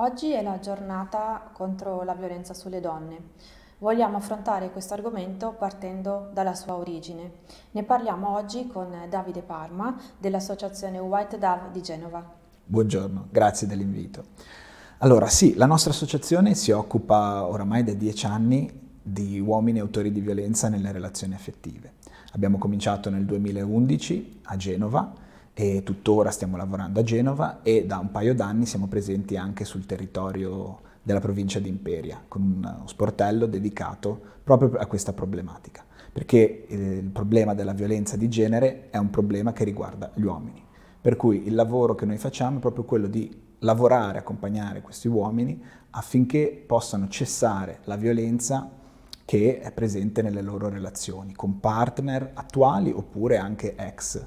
Oggi è la giornata contro la violenza sulle donne. Vogliamo affrontare questo argomento partendo dalla sua origine. Ne parliamo oggi con Davide Parma dell'associazione White Dove di Genova. Buongiorno, grazie dell'invito. Allora sì, la nostra associazione si occupa oramai da dieci anni di uomini autori di violenza nelle relazioni affettive. Abbiamo cominciato nel 2011 a Genova e tuttora stiamo lavorando a Genova e da un paio d'anni siamo presenti anche sul territorio della provincia di Imperia con eh, uno sportello dedicato proprio a questa problematica, perché eh, il problema della violenza di genere è un problema che riguarda gli uomini, per cui il lavoro che noi facciamo è proprio quello di lavorare, accompagnare questi uomini affinché possano cessare la violenza che è presente nelle loro relazioni con partner attuali oppure anche ex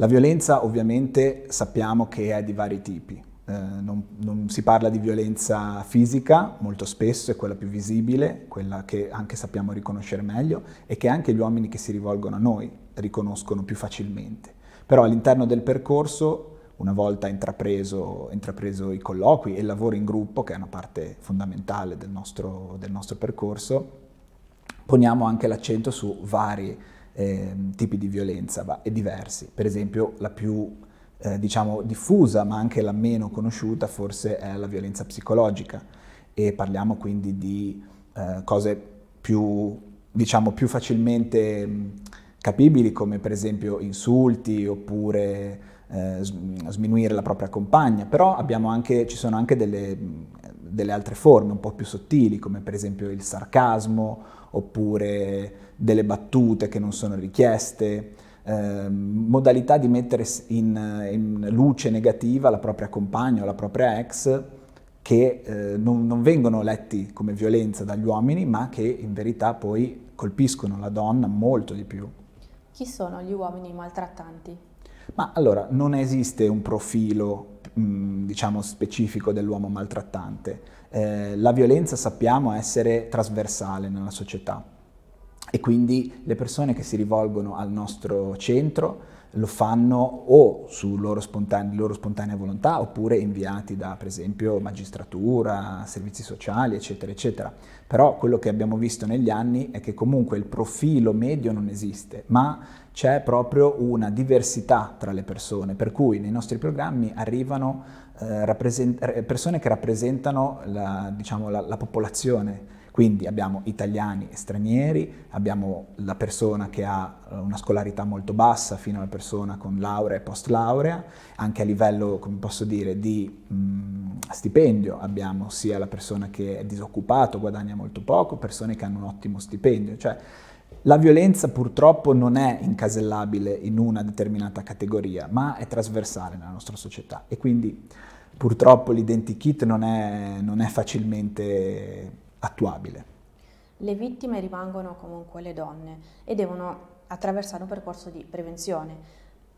la violenza ovviamente sappiamo che è di vari tipi. Eh, non, non, si parla di violenza fisica molto spesso, è quella più visibile, quella che anche sappiamo riconoscere meglio e che anche gli uomini che si rivolgono a noi riconoscono più facilmente. Però all'interno del percorso, una volta intrapreso, intrapreso, i colloqui e il lavoro in gruppo, che è una parte fondamentale del nostro, del nostro percorso, poniamo anche l'accento su vari eh, tipi di violenza va, e diversi. Per esempio la più eh, diciamo, diffusa ma anche la meno conosciuta forse è la violenza psicologica e parliamo quindi di eh, cose più, diciamo, più facilmente mm, capibili come per esempio insulti oppure eh, sminuire la propria compagna, però anche, ci sono anche delle, delle, altre forme un po' più sottili, come per esempio il sarcasmo, oppure delle battute che non sono richieste, eh, modalità di mettere in, in, luce negativa la propria compagna o la propria ex che eh, non, non vengono letti come violenza dagli uomini, ma che in verità poi colpiscono la donna molto di più. Chi sono gli uomini maltrattanti? Ma allora non esiste un profilo diciamo specifico dell'uomo maltrattante. Eh, la violenza sappiamo essere trasversale nella società e quindi le persone che si rivolgono al nostro centro lo fanno o su loro spontanea, loro spontanea volontà oppure inviati da per esempio magistratura, servizi sociali eccetera eccetera. Però quello che abbiamo visto negli anni è che comunque il profilo medio non esiste, ma c'è proprio una diversità tra le persone, per cui nei nostri programmi arrivano eh, eh, persone che rappresentano la, diciamo, la, la popolazione quindi abbiamo italiani e stranieri, abbiamo la persona che ha una scolarità molto bassa fino alla persona con laurea e post laurea, anche a livello, come posso dire, di mh, mm, stipendio abbiamo sia la persona che è disoccupato, guadagna molto poco, persone che hanno un ottimo stipendio, cioè la violenza purtroppo non è incasellabile in una determinata categoria, ma è trasversale nella nostra società e quindi purtroppo l'identikit non è, non è facilmente attuabile. Le vittime rimangono comunque le donne e devono attraversare un percorso di prevenzione,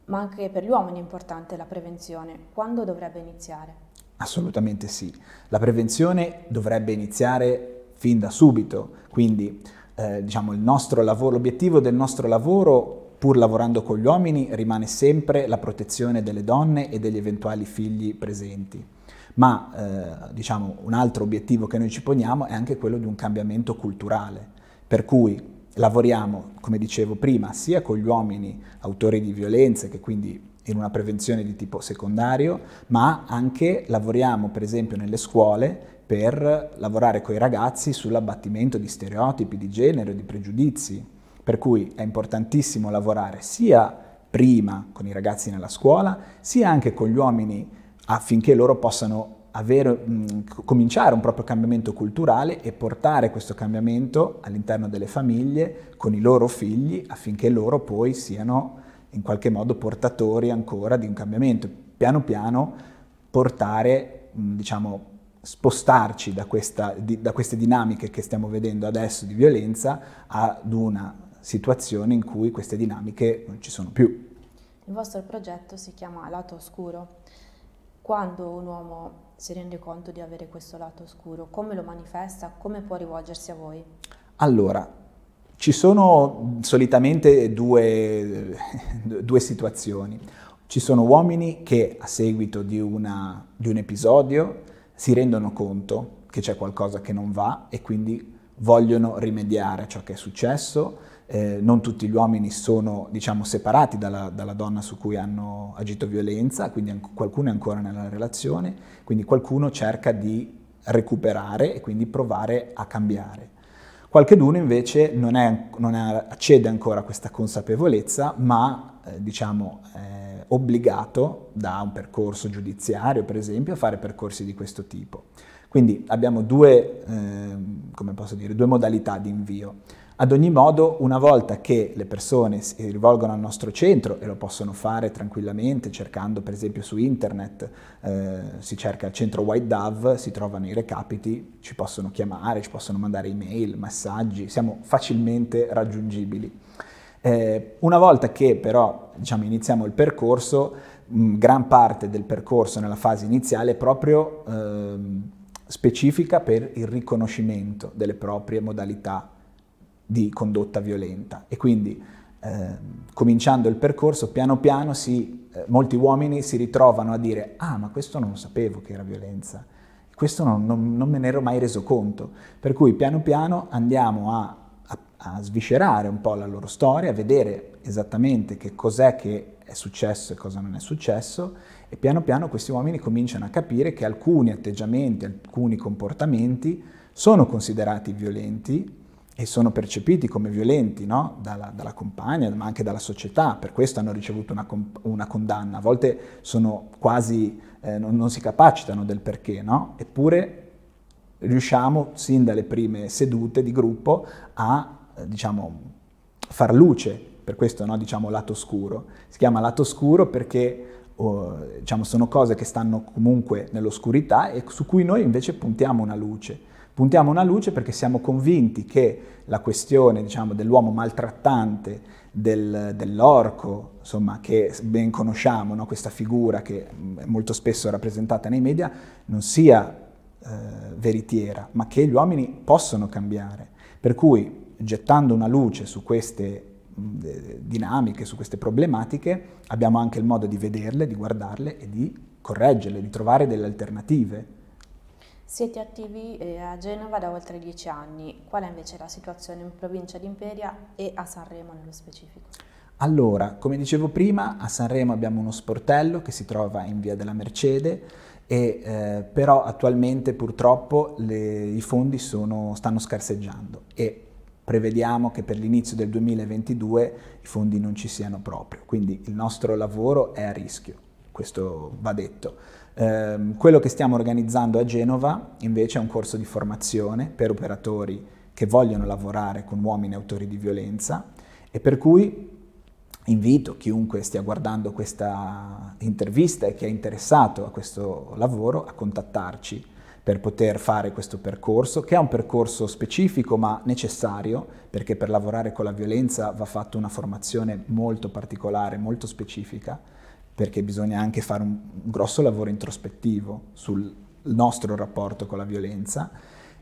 ma anche per gli uomini è importante la prevenzione. Quando dovrebbe iniziare? Assolutamente sì. La prevenzione dovrebbe iniziare fin da subito, quindi eh, diciamo, il nostro lavoro, l'obiettivo del nostro lavoro, pur lavorando con gli uomini, rimane sempre la protezione delle donne e degli eventuali figli presenti. Ma eh, diciamo, un altro obiettivo che noi ci poniamo è anche quello di un cambiamento culturale, per cui lavoriamo, come dicevo prima, sia con gli uomini autori di violenze, che quindi in una prevenzione di tipo secondario, ma anche lavoriamo per esempio nelle scuole per lavorare con i ragazzi sull'abbattimento di stereotipi di genere, di pregiudizi, per cui è importantissimo lavorare sia prima con i ragazzi nella scuola, sia anche con gli uomini affinché loro possano avere, mh, cominciare un proprio cambiamento culturale e portare questo cambiamento all'interno delle famiglie con i loro figli affinché loro poi siano in qualche modo portatori ancora di un cambiamento. Piano piano portare, mm, diciamo, spostarci da, questa, di, da queste dinamiche che stiamo vedendo adesso di violenza ad una situazione in cui queste dinamiche non ci sono più. Il vostro progetto si chiama Lato Oscuro. Quando un uomo si rende conto di avere questo lato oscuro, come lo manifesta, come può rivolgersi a voi? Allora, ci sono solitamente due, due situazioni. Ci sono uomini che a seguito di, una, di un episodio si rendono conto che c'è qualcosa che non va e quindi vogliono rimediare a ciò che è successo. Eh, non tutti gli uomini sono diciamo, separati dalla, dalla, donna su cui hanno agito violenza, quindi anche, qualcuno è ancora nella relazione, quindi qualcuno cerca di recuperare e quindi provare a cambiare. Qualche Qualcheduno invece non, è, non è, accede ancora a questa consapevolezza, ma eh, diciamo eh, obbligato da un percorso giudiziario, per esempio, a fare percorsi di questo tipo. Quindi abbiamo due, eh, dire, due modalità di invio. Ad ogni modo, una volta che le persone si rivolgono al nostro centro, e lo possono fare tranquillamente cercando per esempio su internet, eh, si cerca il centro White Dove, si trovano i recapiti, ci possono chiamare, ci possono mandare email, messaggi, siamo facilmente raggiungibili. Eh, una volta che però diciamo, iniziamo il percorso, mh, mm, gran parte del percorso nella fase iniziale è proprio eh, specifica per il riconoscimento delle proprie modalità di condotta violenta e quindi eh, cominciando il percorso piano piano si, eh, molti uomini si ritrovano a dire ah ma questo non sapevo che era violenza, questo non, non, non me ne ero mai reso conto, per cui piano piano andiamo a, a, a sviscerare un po' la loro storia, a vedere esattamente che cos'è che è successo e cosa non è successo e piano piano questi uomini cominciano a capire che alcuni atteggiamenti, alcuni comportamenti sono considerati violenti e sono percepiti come violenti no? dalla, dalla, compagna, ma anche dalla società, per questo hanno ricevuto una, una condanna, a volte sono quasi, eh, non, non, si capacitano del perché, no? eppure riusciamo sin dalle prime sedute di gruppo a eh, diciamo, far luce, per questo no? diciamo lato scuro, si chiama lato scuro perché oh, diciamo, sono cose che stanno comunque nell'oscurità e su cui noi invece puntiamo una luce Puntiamo una luce perché siamo convinti che la questione diciamo, dell'uomo maltrattante, del, dell'orco, insomma, che ben conosciamo, no? questa figura che è molto spesso rappresentata nei media, non sia eh, veritiera, ma che gli uomini possono cambiare. Per cui, gettando una luce su queste dinamiche, su queste problematiche, abbiamo anche il modo di vederle, di guardarle e di correggerle, di trovare delle alternative. Siete attivi eh, a Genova da oltre dieci anni, qual è invece la situazione in provincia di Imperia e a Sanremo nello specifico? Allora, come dicevo prima, a Sanremo abbiamo uno sportello che si trova in via della Mercede, e, eh, però attualmente purtroppo le, i fondi sono, stanno scarseggiando e prevediamo che per l'inizio del 2022 i fondi non ci siano proprio, quindi il nostro lavoro è a rischio, questo va detto. Ehm, quello che stiamo organizzando a Genova invece è un corso di formazione per operatori che vogliono lavorare con uomini autori di violenza e per cui invito chiunque stia guardando questa intervista e che è interessato a questo lavoro a contattarci per poter fare questo percorso, che è un percorso specifico ma necessario, perché per lavorare con la violenza va fatta una formazione molto particolare, molto specifica perché bisogna anche fare un grosso lavoro introspettivo sul nostro rapporto con la violenza.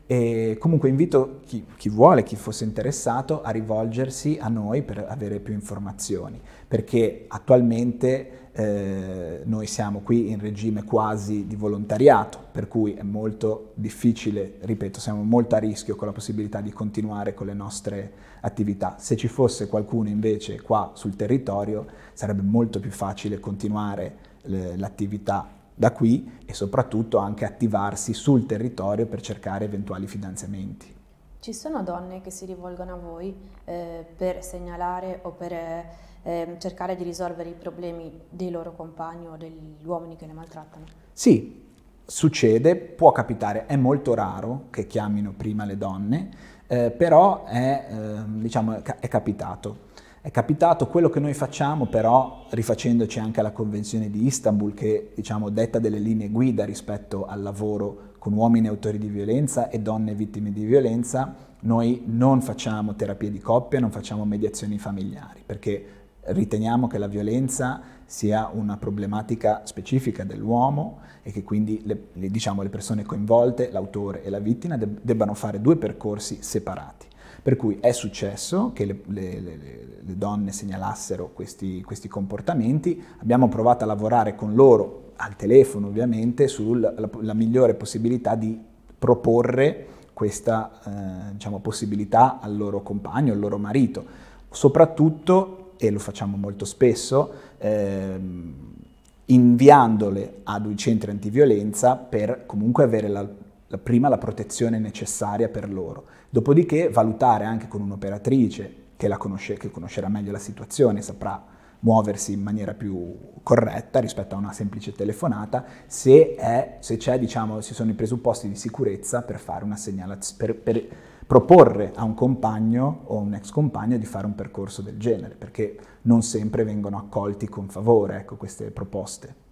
E comunque invito chi, chi, vuole, chi fosse interessato, a rivolgersi a noi per avere più informazioni, perché attualmente eh, noi siamo qui in regime quasi di volontariato, per cui è molto difficile, ripeto, siamo molto a rischio con la possibilità di continuare con le nostre attività. Se ci fosse qualcuno invece qua sul territorio sarebbe molto più facile continuare l'attività da qui e soprattutto anche attivarsi sul territorio per cercare eventuali finanziamenti. Ci sono donne che si rivolgono a voi eh, per segnalare o per eh, ehm, cercare di risolvere i problemi dei loro compagni o degli uomini che le maltrattano? Sì, succede, può capitare, è molto raro che chiamino prima le donne, eh, però è, ehm, diciamo, è capitato. È capitato quello che noi facciamo però rifacendoci anche alla Convenzione di Istanbul che diciamo, detta delle linee guida rispetto al lavoro con uomini autori di violenza e donne vittime di violenza, noi non facciamo terapie di coppia, non facciamo mediazioni familiari perché riteniamo che la violenza sia una problematica specifica dell'uomo e che quindi le, le, diciamo, le persone coinvolte, l'autore e la vittima, debbano fare due percorsi separati. Per cui è successo che le, le, le, le donne segnalassero questi, questi comportamenti, abbiamo provato a lavorare con loro al telefono ovviamente sulla migliore possibilità di proporre questa eh, diciamo, possibilità al loro compagno, al loro marito. Soprattutto, e lo facciamo molto spesso, eh, inviandole ad un centro antiviolenza per comunque avere la prima la protezione necessaria per loro, dopodiché valutare anche con un'operatrice che, conosce, che conoscerà meglio la situazione, saprà muoversi in maniera più corretta rispetto a una semplice telefonata se, è, se c'è, diciamo, ci sono i presupposti di sicurezza per fare una segnalazione, per, per, proporre a un compagno o un ex compagno di fare un percorso del genere, perché non sempre vengono accolti con favore ecco, queste proposte.